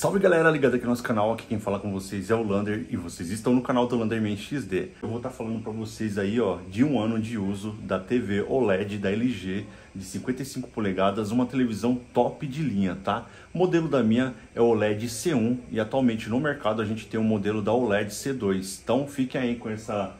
Salve galera ligada aqui no nosso canal, aqui quem fala com vocês é o Lander e vocês estão no canal do Landerman XD. Eu vou estar tá falando para vocês aí ó, de um ano de uso da TV OLED da LG de 55 polegadas, uma televisão top de linha, tá? O modelo da minha é o OLED C1 e atualmente no mercado a gente tem o um modelo da OLED C2, então fiquem aí com essa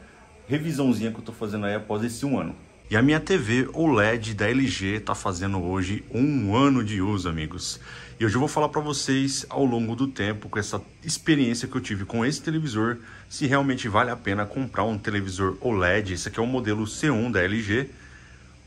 revisãozinha que eu estou fazendo aí após esse um ano. E a minha TV OLED da LG está fazendo hoje um ano de uso, amigos. E hoje eu vou falar para vocês ao longo do tempo, com essa experiência que eu tive com esse televisor, se realmente vale a pena comprar um televisor OLED. Esse aqui é o modelo C1 da LG,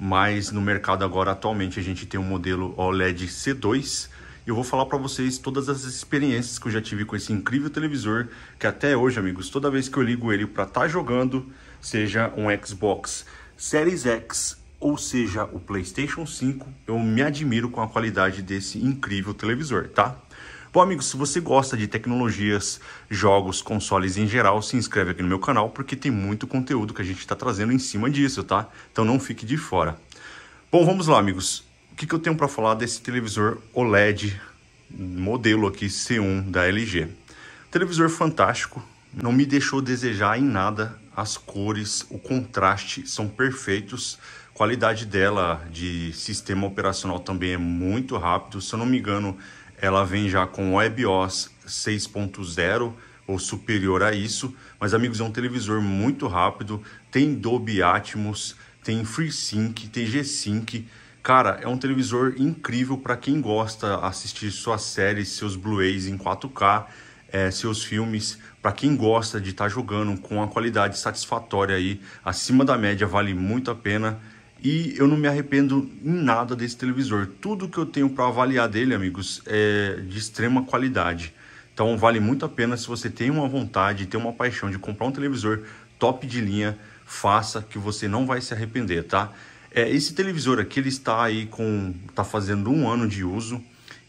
mas no mercado agora atualmente a gente tem o um modelo OLED C2 e eu vou falar para vocês todas as experiências que eu já tive com esse incrível televisor, que até hoje, amigos, toda vez que eu ligo ele para estar tá jogando, seja um Xbox Series X, ou seja, o PlayStation 5, eu me admiro com a qualidade desse incrível televisor, tá? Bom, amigos, se você gosta de tecnologias, jogos, consoles em geral, se inscreve aqui no meu canal porque tem muito conteúdo que a gente está trazendo em cima disso, tá? Então não fique de fora. Bom, vamos lá, amigos. O que, que eu tenho para falar desse televisor OLED modelo aqui C1 da LG? Televisor fantástico, não me deixou desejar em nada as cores, o contraste são perfeitos. Qualidade dela de sistema operacional também é muito rápido. Se eu não me engano, ela vem já com WebOS 6.0 ou superior a isso. Mas, amigos, é um televisor muito rápido. Tem Dolby Atmos, tem FreeSync, tem G-Sync. Cara, é um televisor incrível para quem gosta assistir suas séries, seus Blu-rays em 4K é, seus filmes para quem gosta de estar tá jogando com uma qualidade satisfatória aí acima da média vale muito a pena e eu não me arrependo em nada desse televisor tudo que eu tenho para avaliar dele amigos é de extrema qualidade então vale muito a pena se você tem uma vontade tem uma paixão de comprar um televisor top de linha faça que você não vai se arrepender tá é, esse televisor aqui ele está aí com tá fazendo um ano de uso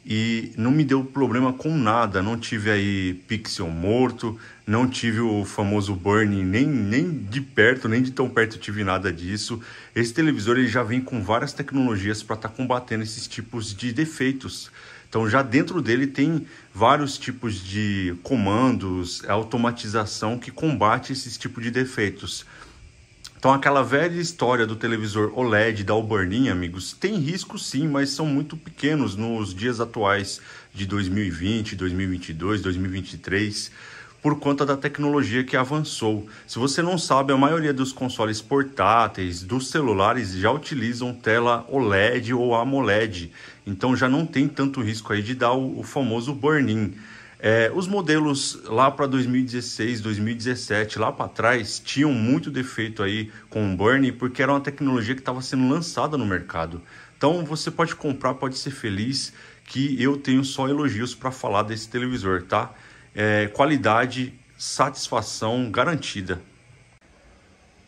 e não me deu problema com nada, não tive aí pixel morto, não tive o famoso burn nem, nem de perto, nem de tão perto tive nada disso. Esse televisor ele já vem com várias tecnologias para estar tá combatendo esses tipos de defeitos. Então já dentro dele tem vários tipos de comandos, automatização que combate esses tipos de defeitos. Então, aquela velha história do televisor OLED da Alborninha, amigos, tem risco sim, mas são muito pequenos nos dias atuais de 2020, 2022, 2023 por conta da tecnologia que avançou. Se você não sabe, a maioria dos consoles portáteis, dos celulares já utilizam tela OLED ou AMOLED, então já não tem tanto risco aí de dar o, o famoso burn-in. É, os modelos lá para 2016, 2017, lá para trás, tinham muito defeito aí com o burn, porque era uma tecnologia que estava sendo lançada no mercado. Então você pode comprar, pode ser feliz, que eu tenho só elogios para falar desse televisor, tá? É, qualidade, satisfação garantida.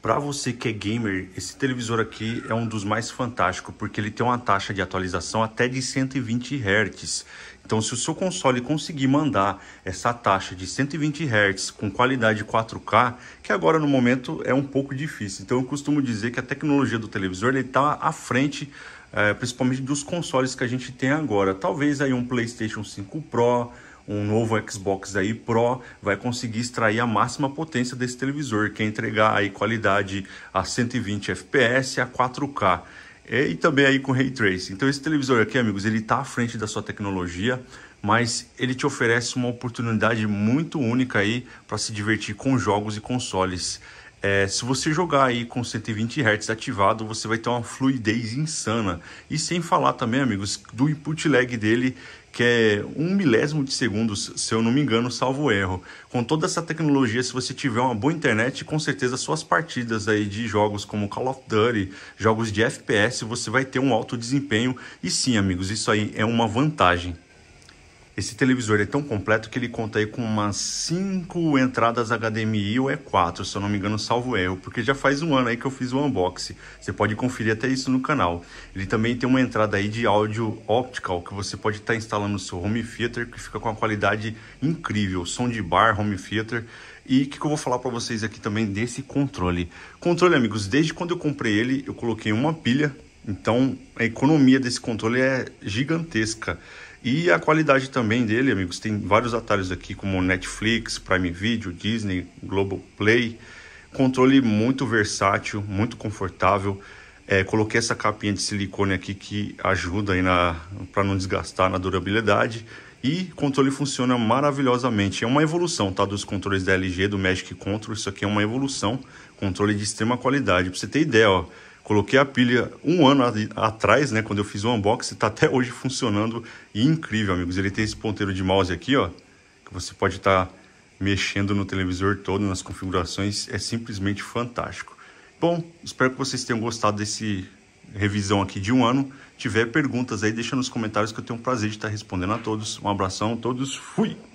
Para você que é gamer, esse televisor aqui é um dos mais fantásticos, porque ele tem uma taxa de atualização até de 120 Hz. Então, se o seu console conseguir mandar essa taxa de 120 Hz com qualidade 4K, que agora no momento é um pouco difícil. Então, eu costumo dizer que a tecnologia do televisor está à frente é, principalmente dos consoles que a gente tem agora. Talvez aí um PlayStation 5 Pro, um novo Xbox aí Pro vai conseguir extrair a máxima potência desse televisor, que é entregar aí qualidade a 120 FPS a 4K é, e também aí com Ray Tracing. Então esse televisor aqui, amigos, ele está à frente da sua tecnologia, mas ele te oferece uma oportunidade muito única aí para se divertir com jogos e consoles. É, se você jogar aí com 120 Hz ativado, você vai ter uma fluidez insana. E sem falar também, amigos, do input lag dele, que é um milésimo de segundos, se eu não me engano, salvo erro. Com toda essa tecnologia, se você tiver uma boa internet, com certeza suas partidas aí de jogos como Call of Duty, jogos de FPS, você vai ter um alto desempenho. E sim, amigos, isso aí é uma vantagem. Esse televisor é tão completo que ele conta aí com umas 5 entradas HDMI ou é 4, se eu não me engano, salvo erro, porque já faz um ano aí que eu fiz o unboxing. Você pode conferir até isso no canal. Ele também tem uma entrada aí de áudio optical que você pode estar tá instalando no seu home theater, que fica com uma qualidade incrível, som de bar, home theater. E o que, que, eu vou falar para vocês aqui também desse controle? Controle, amigos, desde quando eu comprei ele, eu coloquei uma pilha então, a economia desse controle é gigantesca. E a qualidade também dele, amigos, tem vários atalhos aqui como Netflix, Prime Video, Disney, Global Play, Controle muito versátil, muito confortável. É, coloquei essa capinha de silicone aqui que ajuda aí para não desgastar na durabilidade. E o controle funciona maravilhosamente. É uma evolução tá, dos controles da LG, do Magic Control. Isso aqui é uma evolução. Controle de extrema qualidade. Para você ter ideia, ó, Coloquei a pilha um ano atrás, né, quando eu fiz o unboxing, está até hoje funcionando e incrível, amigos. Ele tem esse ponteiro de mouse aqui, ó, que você pode estar tá mexendo no televisor todo, nas configurações, é simplesmente fantástico. Bom, espero que vocês tenham gostado desse revisão aqui de um ano. Tiver perguntas aí, deixa nos comentários que eu tenho um prazer de estar tá respondendo a todos. Um abração a todos, fui!